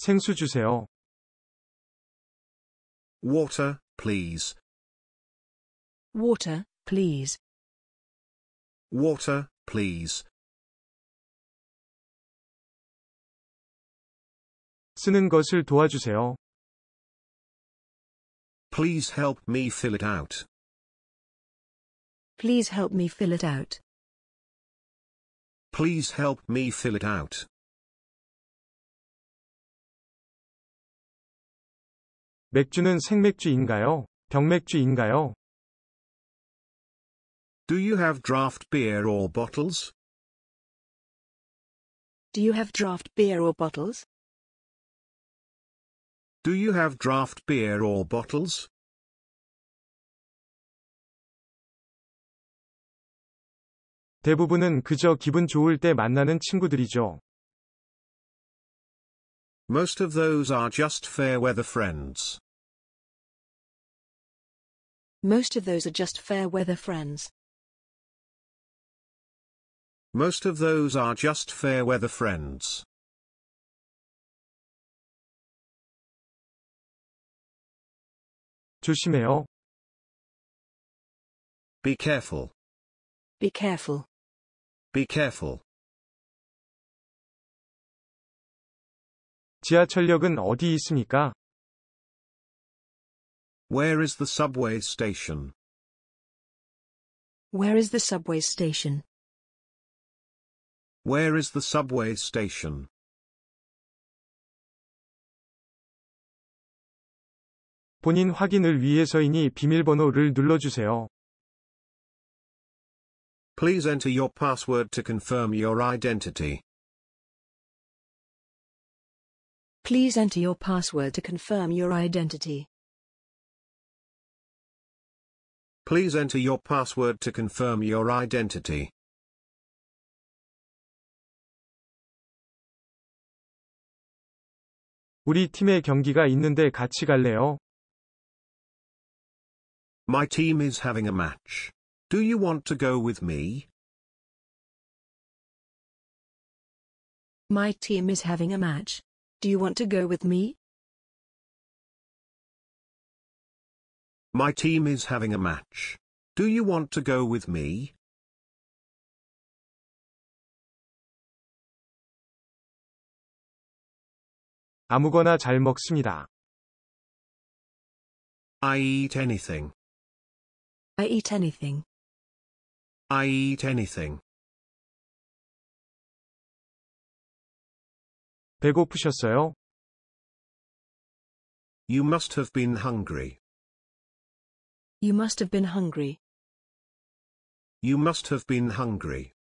생수 주세요. Water, please. Water, please. Water, please. 쓰는 것을 도와주세요. Please help me fill it out. Please help me fill it out. Please help me fill it out. 맥주는 생맥주인가요? 병맥주인가요? Do you have draft beer or bottles? Do you have draft beer or bottles? Do you have draft beer or bottles? 대부분은 그저 기분 좋을 때 만나는 친구들이죠. Most of those are just fair weather friends. Most of those are just fair weather friends. Most of those are just fair weather friends. 조심해요. Be careful. Be careful. Be careful. 지하철역은 어디 있습니까? Where is the subway station? Where is the subway station? Where is the subway station? 본인 확인을 위해서이니 비밀번호를 눌러주세요. Please enter your password to confirm your identity. Please enter your password to confirm your identity. Please enter your password to confirm your identity. 우리 경기가 있는데 같이 갈래요? My team is having a match. Do you want to go with me? My team is having a match. Do you want to go with me? My team is having a match. Do you want to go with me? 아무거나 잘 먹습니다. I eat anything. I eat anything. I eat anything. 배고프셨어요? You must have been hungry. You must have been hungry. You must have been hungry.